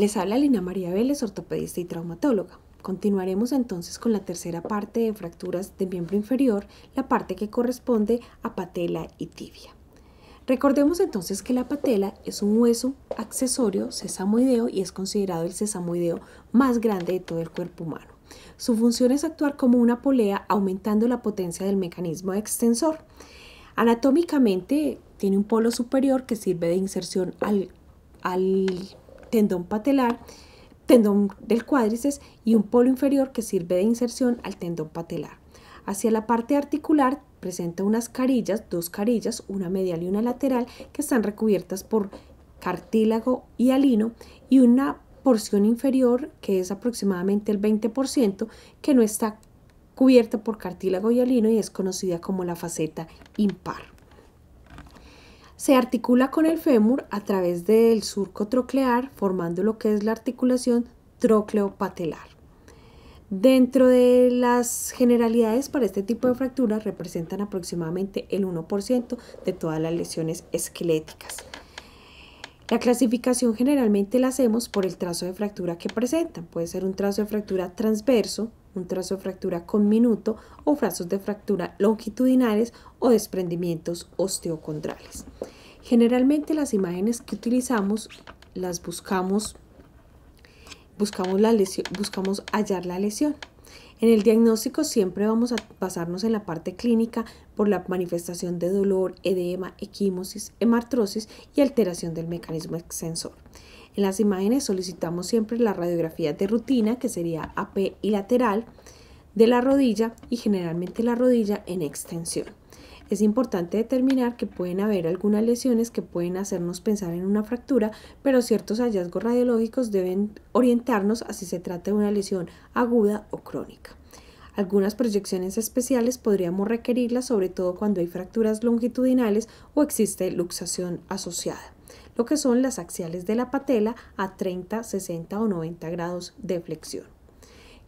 Les habla Lina María Vélez, ortopedista y traumatóloga. Continuaremos entonces con la tercera parte de fracturas de miembro inferior, la parte que corresponde a patela y tibia. Recordemos entonces que la patela es un hueso accesorio sesamoideo y es considerado el sesamoideo más grande de todo el cuerpo humano. Su función es actuar como una polea aumentando la potencia del mecanismo extensor. Anatómicamente tiene un polo superior que sirve de inserción al, al tendón patelar, tendón del cuádriceps y un polo inferior que sirve de inserción al tendón patelar. Hacia la parte articular presenta unas carillas, dos carillas, una medial y una lateral, que están recubiertas por cartílago y alino y una porción inferior que es aproximadamente el 20% que no está cubierta por cartílago y alino y es conocida como la faceta impar. Se articula con el fémur a través del surco troclear, formando lo que es la articulación trocleopatelar. Dentro de las generalidades para este tipo de fracturas representan aproximadamente el 1% de todas las lesiones esqueléticas. La clasificación generalmente la hacemos por el trazo de fractura que presentan. Puede ser un trazo de fractura transverso, un trazo de fractura con minuto o frazos de fractura longitudinales o desprendimientos osteocondrales. Generalmente las imágenes que utilizamos las buscamos, buscamos, buscamos hallar la lesión. En el diagnóstico siempre vamos a basarnos en la parte clínica por la manifestación de dolor, edema, equimosis, hemartrosis y alteración del mecanismo extensor. En las imágenes solicitamos siempre la radiografía de rutina, que sería AP y lateral, de la rodilla y generalmente la rodilla en extensión. Es importante determinar que pueden haber algunas lesiones que pueden hacernos pensar en una fractura, pero ciertos hallazgos radiológicos deben orientarnos a si se trata de una lesión aguda o crónica. Algunas proyecciones especiales podríamos requerirlas sobre todo cuando hay fracturas longitudinales o existe luxación asociada lo que son las axiales de la patela a 30, 60 o 90 grados de flexión.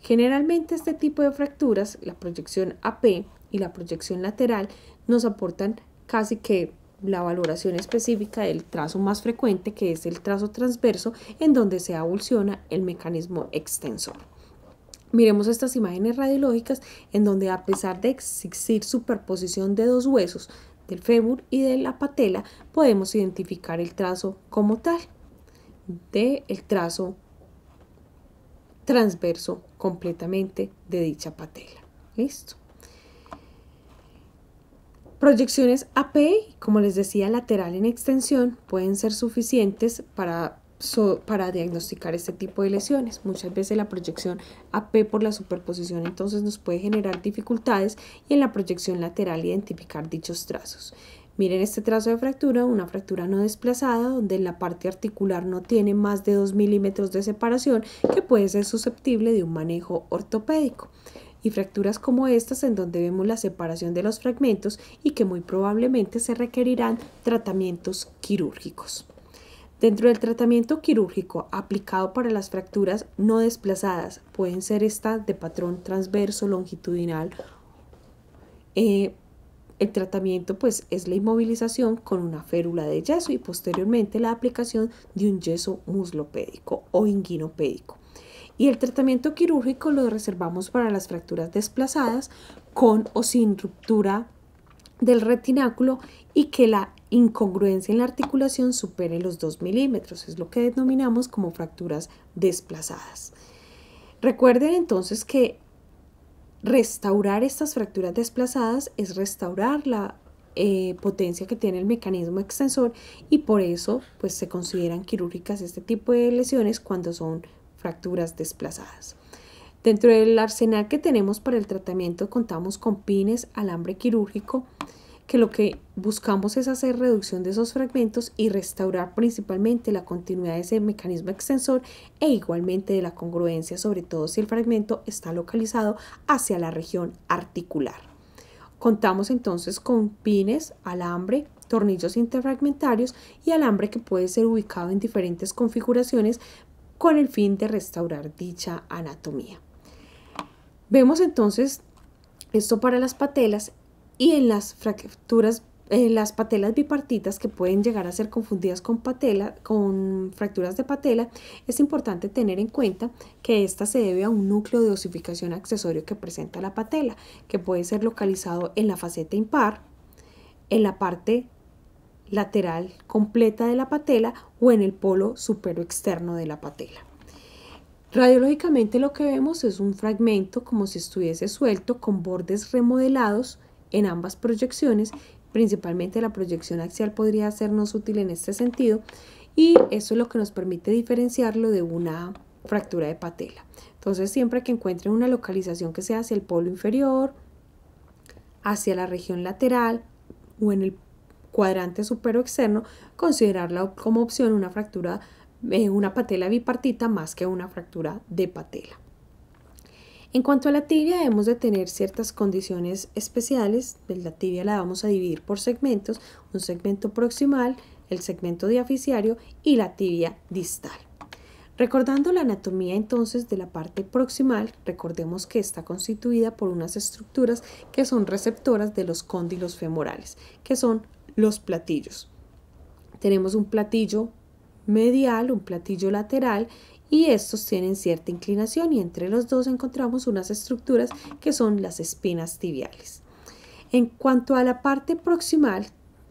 Generalmente este tipo de fracturas, la proyección AP y la proyección lateral, nos aportan casi que la valoración específica del trazo más frecuente, que es el trazo transverso, en donde se avulsiona el mecanismo extensor. Miremos estas imágenes radiológicas en donde a pesar de existir superposición de dos huesos, del fémur y de la patela podemos identificar el trazo como tal del el trazo transverso completamente de dicha patela. Listo. Proyecciones ap como les decía, lateral en extensión, pueden ser suficientes para para diagnosticar este tipo de lesiones. Muchas veces la proyección AP por la superposición entonces nos puede generar dificultades y en la proyección lateral identificar dichos trazos. Miren este trazo de fractura, una fractura no desplazada donde la parte articular no tiene más de 2 milímetros de separación que puede ser susceptible de un manejo ortopédico y fracturas como estas en donde vemos la separación de los fragmentos y que muy probablemente se requerirán tratamientos quirúrgicos. Dentro del tratamiento quirúrgico aplicado para las fracturas no desplazadas, pueden ser estas de patrón transverso, longitudinal. Eh, el tratamiento pues, es la inmovilización con una férula de yeso y posteriormente la aplicación de un yeso muslopédico o inguinopédico. Y el tratamiento quirúrgico lo reservamos para las fracturas desplazadas con o sin ruptura del retináculo y que la incongruencia en la articulación supere los 2 milímetros. Es lo que denominamos como fracturas desplazadas. Recuerden entonces que restaurar estas fracturas desplazadas es restaurar la eh, potencia que tiene el mecanismo extensor y por eso pues se consideran quirúrgicas este tipo de lesiones cuando son fracturas desplazadas. Dentro del arsenal que tenemos para el tratamiento contamos con pines, alambre quirúrgico, que lo que buscamos es hacer reducción de esos fragmentos y restaurar principalmente la continuidad de ese mecanismo extensor e igualmente de la congruencia, sobre todo si el fragmento está localizado hacia la región articular. Contamos entonces con pines, alambre, tornillos interfragmentarios y alambre que puede ser ubicado en diferentes configuraciones con el fin de restaurar dicha anatomía. Vemos entonces esto para las patelas y en las fracturas en eh, las patelas bipartitas que pueden llegar a ser confundidas con, patela, con fracturas de patela, es importante tener en cuenta que esta se debe a un núcleo de osificación accesorio que presenta la patela, que puede ser localizado en la faceta impar, en la parte lateral completa de la patela o en el polo externo de la patela. Radiológicamente lo que vemos es un fragmento como si estuviese suelto con bordes remodelados en ambas proyecciones, principalmente la proyección axial podría hacernos útil en este sentido y eso es lo que nos permite diferenciarlo de una fractura de patela. Entonces siempre que encuentren una localización que sea hacia el polo inferior, hacia la región lateral o en el cuadrante externo, considerarla como opción una fractura, de eh, una patela bipartita más que una fractura de patela. En cuanto a la tibia, debemos de tener ciertas condiciones especiales. La tibia la vamos a dividir por segmentos, un segmento proximal, el segmento diaficiario y la tibia distal. Recordando la anatomía entonces de la parte proximal, recordemos que está constituida por unas estructuras que son receptoras de los cóndilos femorales, que son los platillos. Tenemos un platillo medial, un platillo lateral y estos tienen cierta inclinación y entre los dos encontramos unas estructuras que son las espinas tibiales. En cuanto a la parte proximal,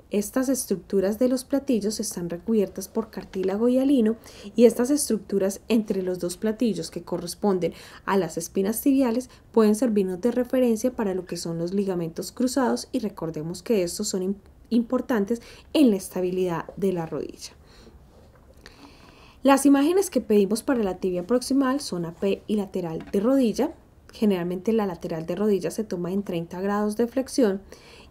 estas estructuras de los platillos están recubiertas por cartílago y alino y estas estructuras entre los dos platillos que corresponden a las espinas tibiales pueden servirnos de referencia para lo que son los ligamentos cruzados y recordemos que estos son importantes en la estabilidad de la rodilla. Las imágenes que pedimos para la tibia proximal, son AP y lateral de rodilla. Generalmente la lateral de rodilla se toma en 30 grados de flexión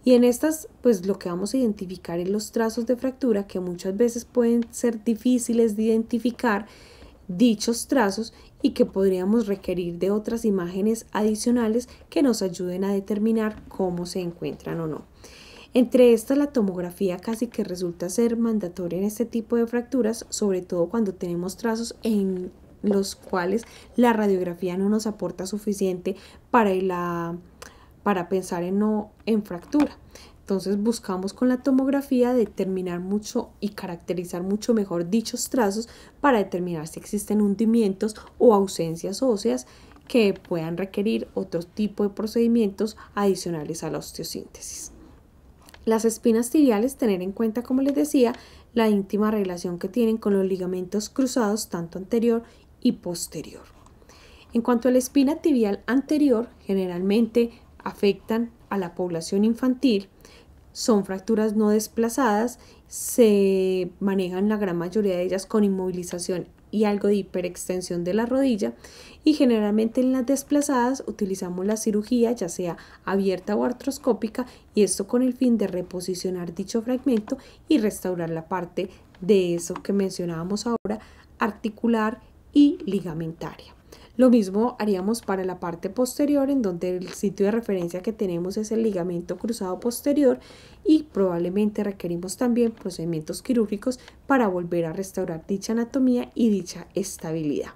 y en estas pues lo que vamos a identificar es los trazos de fractura que muchas veces pueden ser difíciles de identificar dichos trazos y que podríamos requerir de otras imágenes adicionales que nos ayuden a determinar cómo se encuentran o no. Entre estas, la tomografía casi que resulta ser mandatoria en este tipo de fracturas, sobre todo cuando tenemos trazos en los cuales la radiografía no nos aporta suficiente para, la, para pensar en, no, en fractura. Entonces buscamos con la tomografía determinar mucho y caracterizar mucho mejor dichos trazos para determinar si existen hundimientos o ausencias óseas que puedan requerir otro tipo de procedimientos adicionales a la osteosíntesis. Las espinas tibiales, tener en cuenta, como les decía, la íntima relación que tienen con los ligamentos cruzados, tanto anterior y posterior. En cuanto a la espina tibial anterior, generalmente afectan a la población infantil, son fracturas no desplazadas, se manejan la gran mayoría de ellas con inmovilización y algo de hiperextensión de la rodilla y generalmente en las desplazadas utilizamos la cirugía ya sea abierta o artroscópica y esto con el fin de reposicionar dicho fragmento y restaurar la parte de eso que mencionábamos ahora articular y ligamentaria. Lo mismo haríamos para la parte posterior, en donde el sitio de referencia que tenemos es el ligamento cruzado posterior y probablemente requerimos también procedimientos quirúrgicos para volver a restaurar dicha anatomía y dicha estabilidad.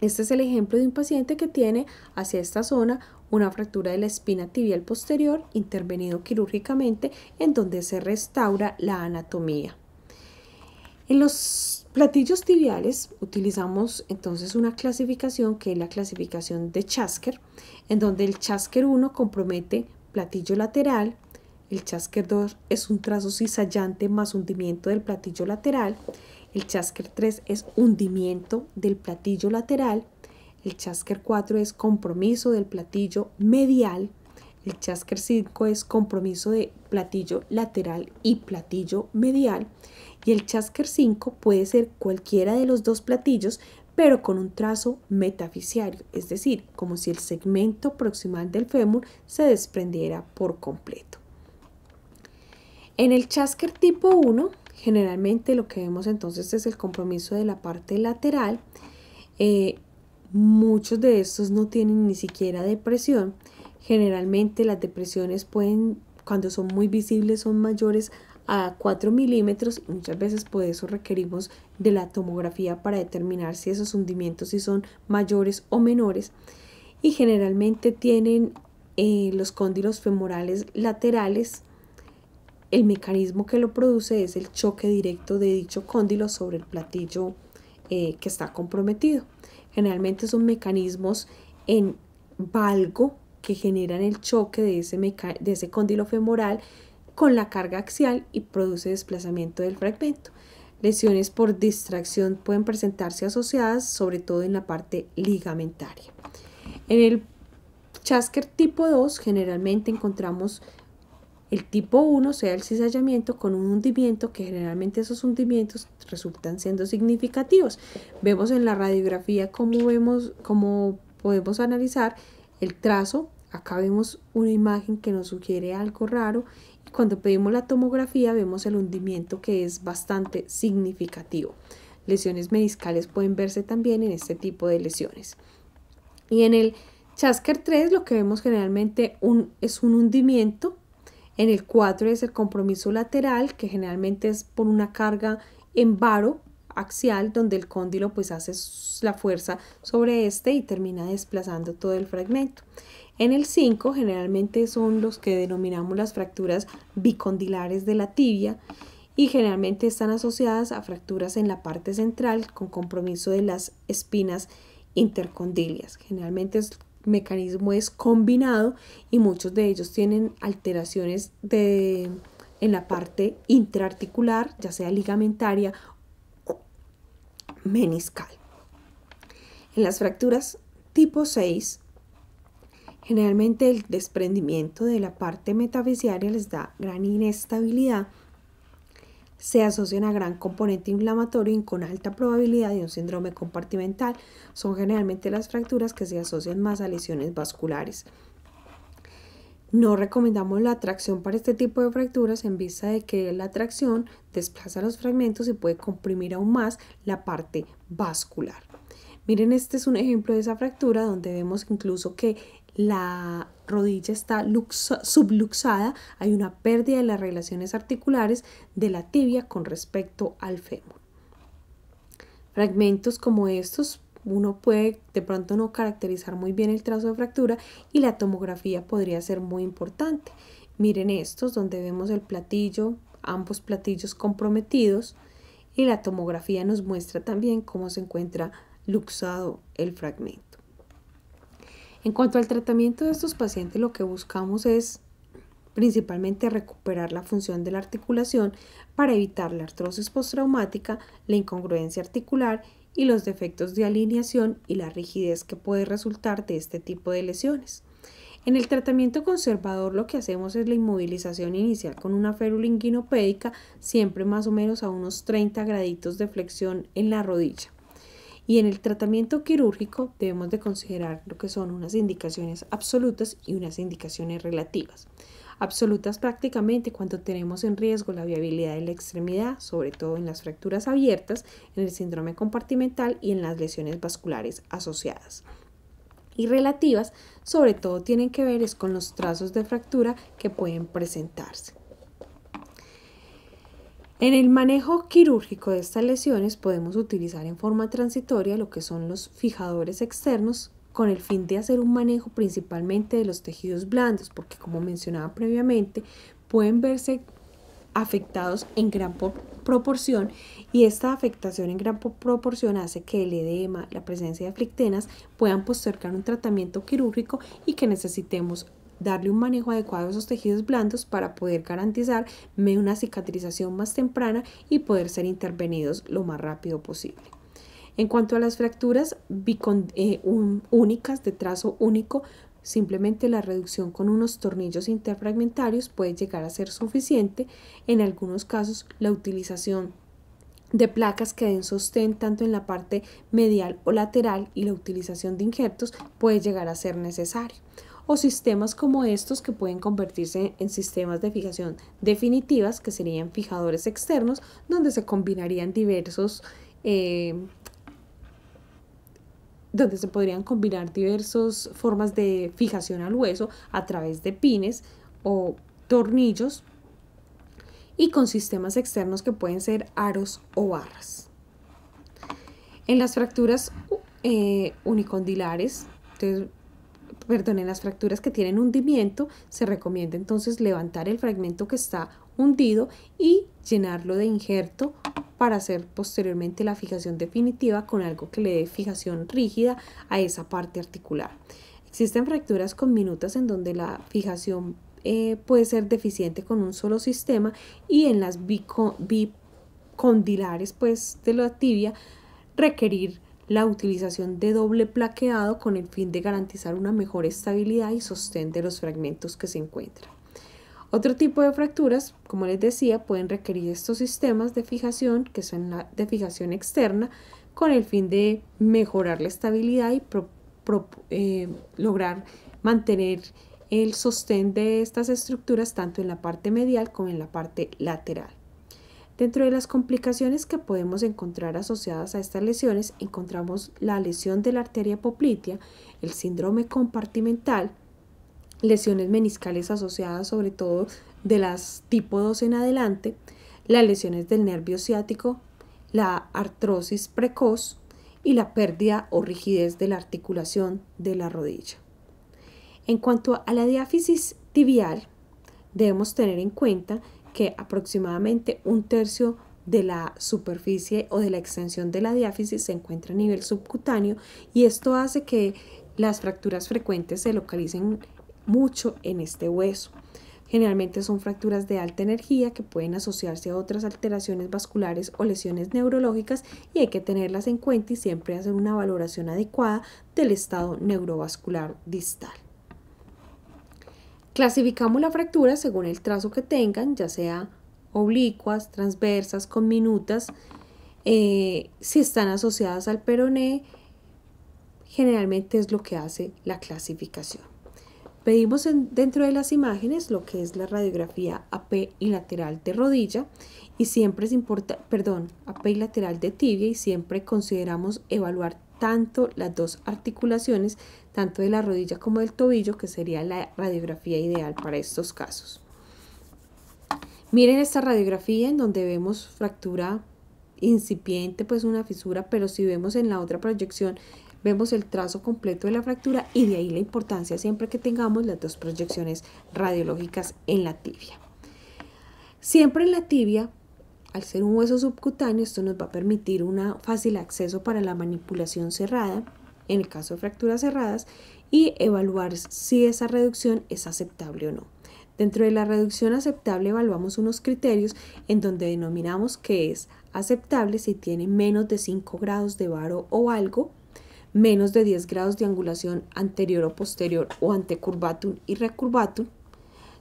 Este es el ejemplo de un paciente que tiene hacia esta zona una fractura de la espina tibial posterior intervenido quirúrgicamente en donde se restaura la anatomía. En los platillos tibiales utilizamos entonces una clasificación que es la clasificación de Chasker, en donde el Chasker 1 compromete platillo lateral, el Chasker 2 es un trazo cizallante más hundimiento del platillo lateral, el Chasker 3 es hundimiento del platillo lateral, el Chasker 4 es compromiso del platillo medial, el Chasker 5 es compromiso de platillo lateral y platillo medial. Y el Chasker 5 puede ser cualquiera de los dos platillos, pero con un trazo metafisiario, es decir, como si el segmento proximal del fémur se desprendiera por completo. En el Chasker tipo 1, generalmente lo que vemos entonces es el compromiso de la parte lateral. Eh, muchos de estos no tienen ni siquiera depresión Generalmente las depresiones pueden, cuando son muy visibles, son mayores a 4 milímetros. Muchas veces por eso requerimos de la tomografía para determinar si esos hundimientos si son mayores o menores. Y generalmente tienen eh, los cóndilos femorales laterales. El mecanismo que lo produce es el choque directo de dicho cóndilo sobre el platillo eh, que está comprometido. Generalmente son mecanismos en valgo que generan el choque de ese, de ese cóndilo femoral con la carga axial y produce desplazamiento del fragmento. Lesiones por distracción pueden presentarse asociadas, sobre todo en la parte ligamentaria. En el Chasker tipo 2 generalmente encontramos el tipo 1, o sea, el cizallamiento con un hundimiento, que generalmente esos hundimientos resultan siendo significativos. Vemos en la radiografía cómo, vemos, cómo podemos analizar el trazo. Acá vemos una imagen que nos sugiere algo raro y cuando pedimos la tomografía vemos el hundimiento que es bastante significativo. Lesiones mediscales pueden verse también en este tipo de lesiones. Y en el Chasker 3 lo que vemos generalmente es un hundimiento. En el 4 es el compromiso lateral, que generalmente es por una carga en varo axial donde el cóndilo pues hace la fuerza sobre este y termina desplazando todo el fragmento. En el 5 generalmente son los que denominamos las fracturas bicondilares de la tibia y generalmente están asociadas a fracturas en la parte central con compromiso de las espinas intercondilias. Generalmente el mecanismo es combinado y muchos de ellos tienen alteraciones de, en la parte intraarticular, ya sea ligamentaria meniscal. En las fracturas tipo 6, generalmente el desprendimiento de la parte metafisiaria les da gran inestabilidad, se asocian a gran componente inflamatorio y con alta probabilidad de un síndrome compartimental. Son generalmente las fracturas que se asocian más a lesiones vasculares. No recomendamos la tracción para este tipo de fracturas en vista de que la tracción desplaza los fragmentos y puede comprimir aún más la parte vascular. Miren, este es un ejemplo de esa fractura donde vemos incluso que la rodilla está subluxada, hay una pérdida de las relaciones articulares de la tibia con respecto al fémur. Fragmentos como estos uno puede de pronto no caracterizar muy bien el trazo de fractura y la tomografía podría ser muy importante. Miren estos donde vemos el platillo, ambos platillos comprometidos y la tomografía nos muestra también cómo se encuentra luxado el fragmento. En cuanto al tratamiento de estos pacientes, lo que buscamos es principalmente recuperar la función de la articulación para evitar la artrosis postraumática, la incongruencia articular y los defectos de alineación y la rigidez que puede resultar de este tipo de lesiones. En el tratamiento conservador lo que hacemos es la inmovilización inicial con una férula inguinopédica, siempre más o menos a unos 30 graditos de flexión en la rodilla. Y en el tratamiento quirúrgico debemos de considerar lo que son unas indicaciones absolutas y unas indicaciones relativas absolutas prácticamente cuando tenemos en riesgo la viabilidad de la extremidad, sobre todo en las fracturas abiertas, en el síndrome compartimental y en las lesiones vasculares asociadas y relativas, sobre todo tienen que ver con los trazos de fractura que pueden presentarse. En el manejo quirúrgico de estas lesiones podemos utilizar en forma transitoria lo que son los fijadores externos con el fin de hacer un manejo principalmente de los tejidos blandos, porque como mencionaba previamente, pueden verse afectados en gran proporción y esta afectación en gran proporción hace que el edema, la presencia de aflictenas puedan postergar un tratamiento quirúrgico y que necesitemos darle un manejo adecuado a esos tejidos blandos para poder garantizar una cicatrización más temprana y poder ser intervenidos lo más rápido posible. En cuanto a las fracturas eh, únicas de trazo único, simplemente la reducción con unos tornillos interfragmentarios puede llegar a ser suficiente. En algunos casos, la utilización de placas que den sostén tanto en la parte medial o lateral y la utilización de injertos puede llegar a ser necesario o sistemas como estos que pueden convertirse en sistemas de fijación definitivas, que serían fijadores externos, donde se combinarían diversos eh, donde se podrían combinar diversas formas de fijación al hueso a través de pines o tornillos y con sistemas externos que pueden ser aros o barras. En las fracturas eh, unicondilares, perdón, en las fracturas que tienen hundimiento, se recomienda entonces levantar el fragmento que está hundido y llenarlo de injerto para hacer posteriormente la fijación definitiva con algo que le dé fijación rígida a esa parte articular. Existen fracturas con minutas en donde la fijación eh, puede ser deficiente con un solo sistema y en las bicondilares pues, de la tibia requerir la utilización de doble plaqueado con el fin de garantizar una mejor estabilidad y sostén de los fragmentos que se encuentran. Otro tipo de fracturas, como les decía, pueden requerir estos sistemas de fijación, que son la de fijación externa, con el fin de mejorar la estabilidad y eh, lograr mantener el sostén de estas estructuras tanto en la parte medial como en la parte lateral. Dentro de las complicaciones que podemos encontrar asociadas a estas lesiones, encontramos la lesión de la arteria poplitea, el síndrome compartimental, lesiones meniscales asociadas sobre todo de las tipo 2 en adelante, las lesiones del nervio ciático, la artrosis precoz y la pérdida o rigidez de la articulación de la rodilla. En cuanto a la diáfisis tibial, debemos tener en cuenta que aproximadamente un tercio de la superficie o de la extensión de la diáfisis se encuentra a nivel subcutáneo y esto hace que las fracturas frecuentes se localicen mucho en este hueso. Generalmente son fracturas de alta energía que pueden asociarse a otras alteraciones vasculares o lesiones neurológicas y hay que tenerlas en cuenta y siempre hacer una valoración adecuada del estado neurovascular distal. Clasificamos la fractura según el trazo que tengan, ya sea oblicuas, transversas, conminutas, eh, si están asociadas al peroné, generalmente es lo que hace la clasificación. Pedimos dentro de las imágenes lo que es la radiografía AP y lateral de rodilla y siempre es importante, perdón, AP y lateral de tibia y siempre consideramos evaluar tanto las dos articulaciones, tanto de la rodilla como del tobillo, que sería la radiografía ideal para estos casos. Miren esta radiografía en donde vemos fractura incipiente, pues una fisura, pero si vemos en la otra proyección vemos el trazo completo de la fractura y de ahí la importancia siempre que tengamos las dos proyecciones radiológicas en la tibia. Siempre en la tibia, al ser un hueso subcutáneo, esto nos va a permitir un fácil acceso para la manipulación cerrada, en el caso de fracturas cerradas, y evaluar si esa reducción es aceptable o no. Dentro de la reducción aceptable evaluamos unos criterios en donde denominamos que es aceptable si tiene menos de 5 grados de varo o algo, menos de 10 grados de angulación anterior o posterior o antecurvatum y recurvatum,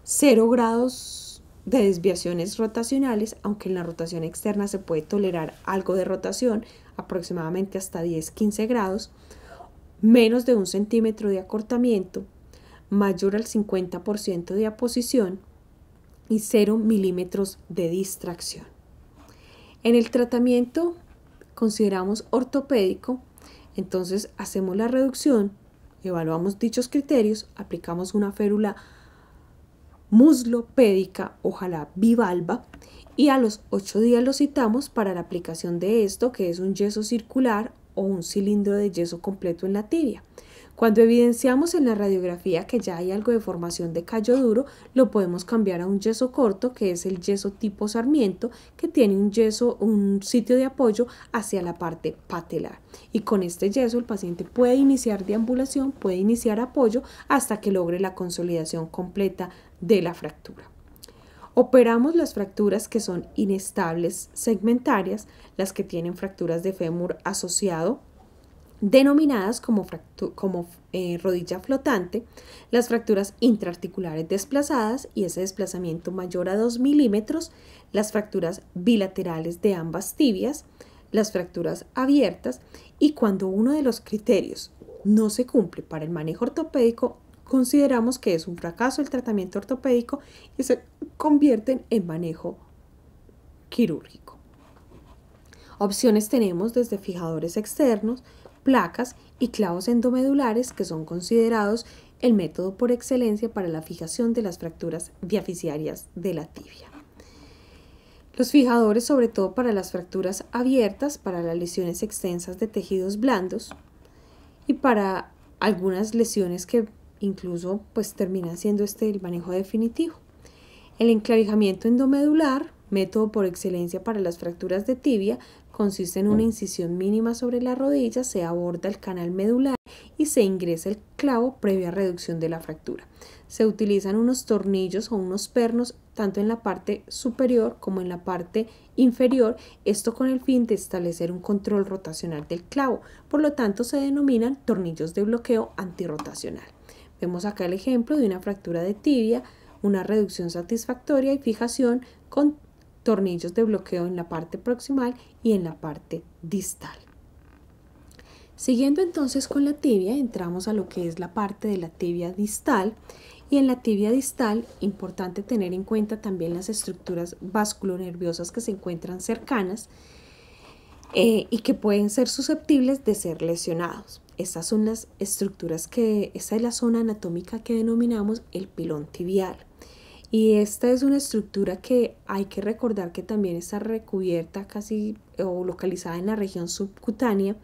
0 grados de desviaciones rotacionales, aunque en la rotación externa se puede tolerar algo de rotación, aproximadamente hasta 10-15 grados, menos de un centímetro de acortamiento, mayor al 50% de aposición y 0 milímetros de distracción. En el tratamiento consideramos ortopédico entonces hacemos la reducción, evaluamos dichos criterios, aplicamos una férula muslopédica, ojalá bivalva, y a los 8 días lo citamos para la aplicación de esto, que es un yeso circular o un cilindro de yeso completo en la tibia. Cuando evidenciamos en la radiografía que ya hay algo de formación de callo duro, lo podemos cambiar a un yeso corto, que es el yeso tipo sarmiento, que tiene un yeso, un sitio de apoyo hacia la parte patelar. Y con este yeso el paciente puede iniciar deambulación, puede iniciar apoyo hasta que logre la consolidación completa de la fractura. Operamos las fracturas que son inestables segmentarias, las que tienen fracturas de fémur asociado denominadas como, eh, rodilla flotante, las fracturas intraarticulares desplazadas y ese desplazamiento mayor a 2 milímetros, las fracturas bilaterales de ambas tibias, las fracturas abiertas y cuando uno de los criterios no se cumple para el manejo ortopédico, consideramos que es un fracaso el tratamiento ortopédico y se convierten en manejo quirúrgico. Opciones tenemos desde fijadores externos, placas y clavos endomedulares que son considerados el método por excelencia para la fijación de las fracturas diaficiarias de la tibia. Los fijadores, sobre todo para las fracturas abiertas, para las lesiones extensas de tejidos blandos y para algunas lesiones que incluso pues terminan siendo este el manejo definitivo. El enclavijamiento endomedular método por excelencia para las fracturas de tibia, consiste en una mm. incisión mínima sobre la rodilla, se aborda el canal medular y se ingresa el clavo previa reducción de la fractura. Se utilizan unos tornillos o unos pernos tanto en la parte superior como en la parte inferior, esto con el fin de establecer un control rotacional del clavo, por lo tanto se denominan tornillos de bloqueo antirrotacional. Vemos acá el ejemplo de una fractura de tibia, una reducción satisfactoria y fijación con tornillos de bloqueo en la parte proximal y en la parte distal. Siguiendo entonces con la tibia, entramos a lo que es la parte de la tibia distal y en la tibia distal, importante tener en cuenta también las estructuras vasculonerviosas que se encuentran cercanas eh, y que pueden ser susceptibles de ser lesionados. Estas son las estructuras que, esta es la zona anatómica que denominamos el pilón tibial. Y esta es una estructura que hay que recordar que también está recubierta casi o localizada en la región subcutánea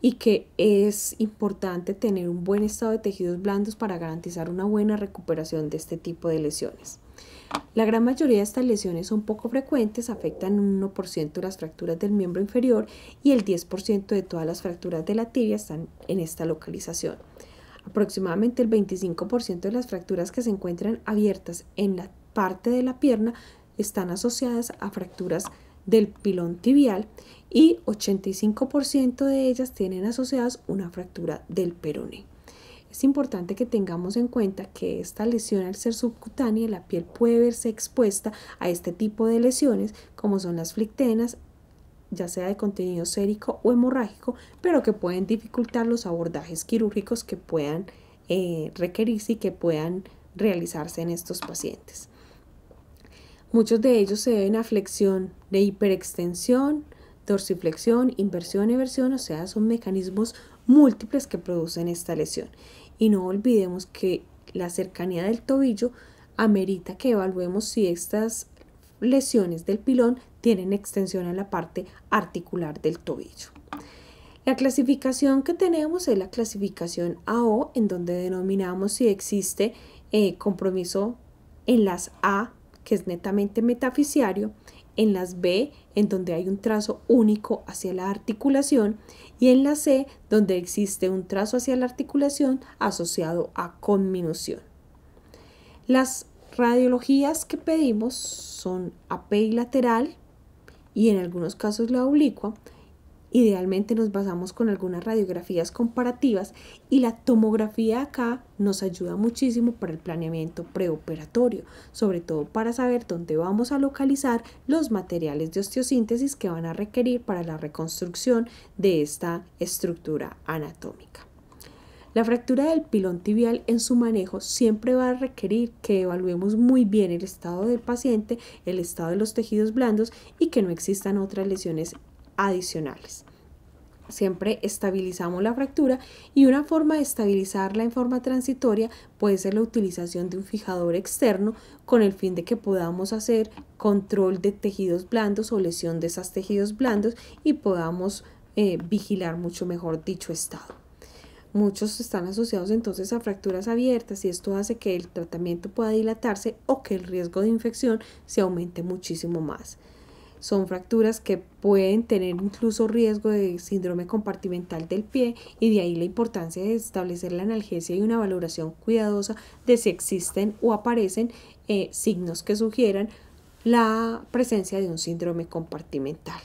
y que es importante tener un buen estado de tejidos blandos para garantizar una buena recuperación de este tipo de lesiones. La gran mayoría de estas lesiones son poco frecuentes, afectan un 1% de las fracturas del miembro inferior y el 10% de todas las fracturas de la tibia están en esta localización. Aproximadamente el 25% de las fracturas que se encuentran abiertas en la parte de la pierna están asociadas a fracturas del pilón tibial y 85% de ellas tienen asociadas una fractura del perone. Es importante que tengamos en cuenta que esta lesión al ser subcutánea, la piel puede verse expuesta a este tipo de lesiones como son las flictenas, ya sea de contenido sérico o hemorrágico, pero que pueden dificultar los abordajes quirúrgicos que puedan eh, requerirse y que puedan realizarse en estos pacientes. Muchos de ellos se deben a flexión de hiperextensión, dorsiflexión, inversión, versión, o sea, son mecanismos múltiples que producen esta lesión. Y no olvidemos que la cercanía del tobillo amerita que evaluemos si estas lesiones del pilón tienen extensión a la parte articular del tobillo. La clasificación que tenemos es la clasificación AO, en donde denominamos si existe eh, compromiso en las A, que es netamente metaficiario, en las B, en donde hay un trazo único hacia la articulación, y en las C, donde existe un trazo hacia la articulación asociado a conminución. Las radiologías que pedimos son AP lateral y en algunos casos la oblicua. Idealmente nos basamos con algunas radiografías comparativas y la tomografía acá nos ayuda muchísimo para el planeamiento preoperatorio, sobre todo para saber dónde vamos a localizar los materiales de osteosíntesis que van a requerir para la reconstrucción de esta estructura anatómica. La fractura del pilón tibial en su manejo siempre va a requerir que evaluemos muy bien el estado del paciente, el estado de los tejidos blandos y que no existan otras lesiones adicionales. Siempre estabilizamos la fractura y una forma de estabilizarla en forma transitoria puede ser la utilización de un fijador externo con el fin de que podamos hacer control de tejidos blandos o lesión de esos tejidos blandos y podamos eh, vigilar mucho mejor dicho estado. Muchos están asociados entonces a fracturas abiertas y esto hace que el tratamiento pueda dilatarse o que el riesgo de infección se aumente muchísimo más. Son fracturas que pueden tener incluso riesgo de síndrome compartimental del pie y de ahí la importancia de establecer la analgesia y una valoración cuidadosa de si existen o aparecen eh, signos que sugieran la presencia de un síndrome compartimental.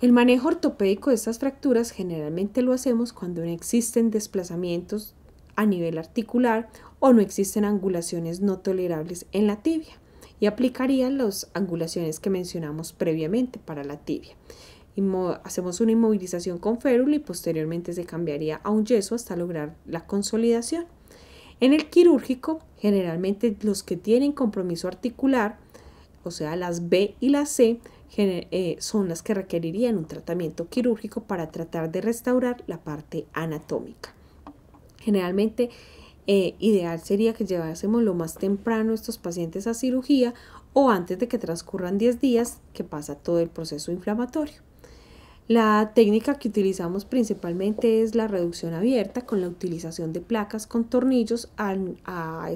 El manejo ortopédico de estas fracturas generalmente lo hacemos cuando no existen desplazamientos a nivel articular o no existen angulaciones no tolerables en la tibia y aplicarían las angulaciones que mencionamos previamente para la tibia. hacemos una inmovilización con férula y posteriormente se cambiaría a un yeso hasta lograr la consolidación. En el quirúrgico, generalmente los que tienen compromiso articular, o sea, las B y las C, eh, son las que requerirían un tratamiento quirúrgico para tratar de restaurar la parte anatómica. Generalmente, eh, ideal sería que llevásemos lo más temprano estos pacientes a cirugía o antes de que transcurran 10 días que pasa todo el proceso inflamatorio. La técnica que utilizamos principalmente es la reducción abierta con la utilización de placas con tornillos a, a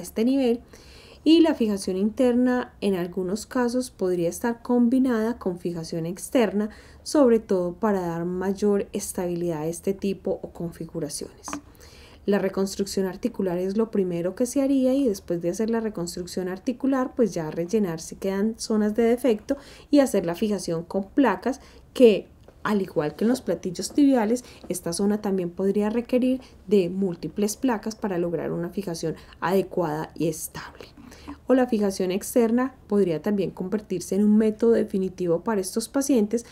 este nivel y la fijación interna en algunos casos podría estar combinada con fijación externa, sobre todo para dar mayor estabilidad a este tipo o configuraciones. La reconstrucción articular es lo primero que se haría y después de hacer la reconstrucción articular, pues ya rellenar si quedan zonas de defecto y hacer la fijación con placas que al igual que en los platillos tibiales, esta zona también podría requerir de múltiples placas para lograr una fijación adecuada y estable o la fijación externa podría también convertirse en un método definitivo para estos pacientes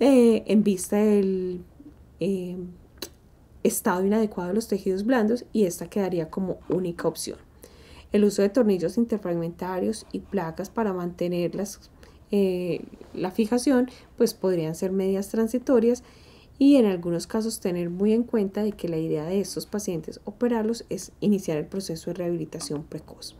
eh, en vista del eh, estado inadecuado de los tejidos blandos y esta quedaría como única opción. El uso de tornillos interfragmentarios y placas para mantener eh, la fijación pues podrían ser medidas transitorias y en algunos casos tener muy en cuenta de que la idea de estos pacientes operarlos es iniciar el proceso de rehabilitación precoz.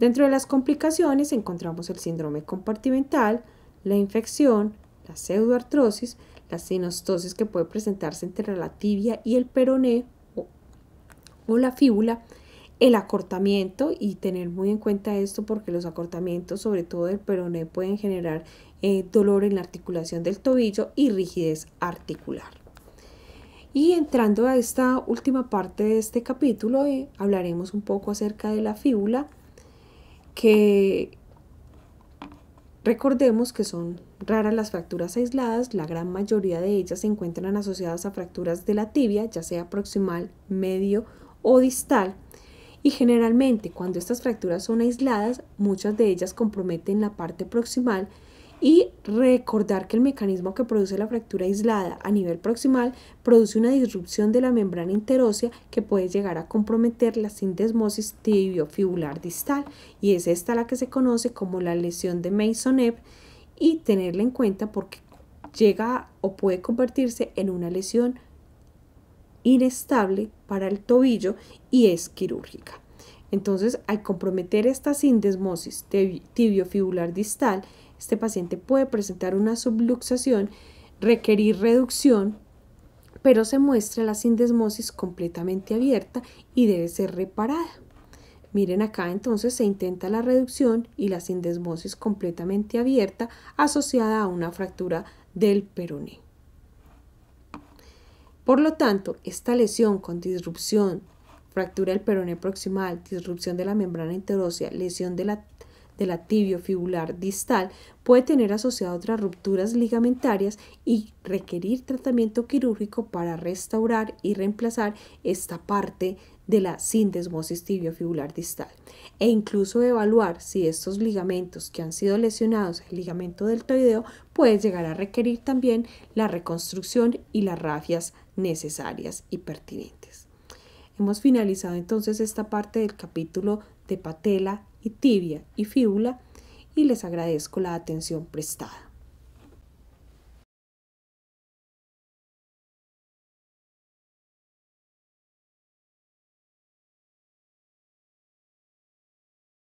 Dentro de las complicaciones encontramos el síndrome compartimental, la infección, la pseudoartrosis, la sinostosis que puede presentarse entre la tibia y el peroné o, la fíbula, el acortamiento y tener muy en cuenta esto porque los acortamientos sobre todo del peroné pueden generar eh, dolor en la articulación del tobillo y rigidez articular. Y entrando a esta última parte de este capítulo eh, hablaremos un poco acerca de la fíbula que recordemos que son raras las fracturas aisladas, la gran mayoría de ellas se encuentran asociadas a fracturas de la tibia, ya sea proximal, medio o distal, y generalmente cuando estas fracturas son aisladas, muchas de ellas comprometen la parte proximal y recordar que el mecanismo que produce la fractura aislada a nivel proximal produce una disrupción de la membrana interósea que puede llegar a comprometer la sindesmosis tibiofibular distal y es esta la que se conoce como la lesión de Maisonnet y tenerla en cuenta porque llega o puede convertirse en una lesión inestable para el tobillo y es quirúrgica. Entonces, al comprometer esta sindesmosis tibiofibular distal, este paciente puede presentar una subluxación, requerir reducción, pero se muestra la sindesmosis completamente abierta y debe ser reparada. Miren acá entonces se intenta la reducción y la sindesmosis completamente abierta asociada a una fractura del peroné. Por lo tanto, esta lesión con disrupción, fractura del peroné proximal, disrupción de la membrana interósea, lesión de la de la tibiofibular distal puede tener asociado otras rupturas ligamentarias y requerir tratamiento quirúrgico para restaurar y reemplazar esta parte de la sindesmosis tibiofibular distal e incluso evaluar si estos ligamentos que han sido lesionados, el ligamento deltoideo, puede llegar a requerir también la reconstrucción y las rafias necesarias y pertinentes. Hemos finalizado entonces esta parte del capítulo de patela y tibia y fíbula y les agradezco la atención prestada.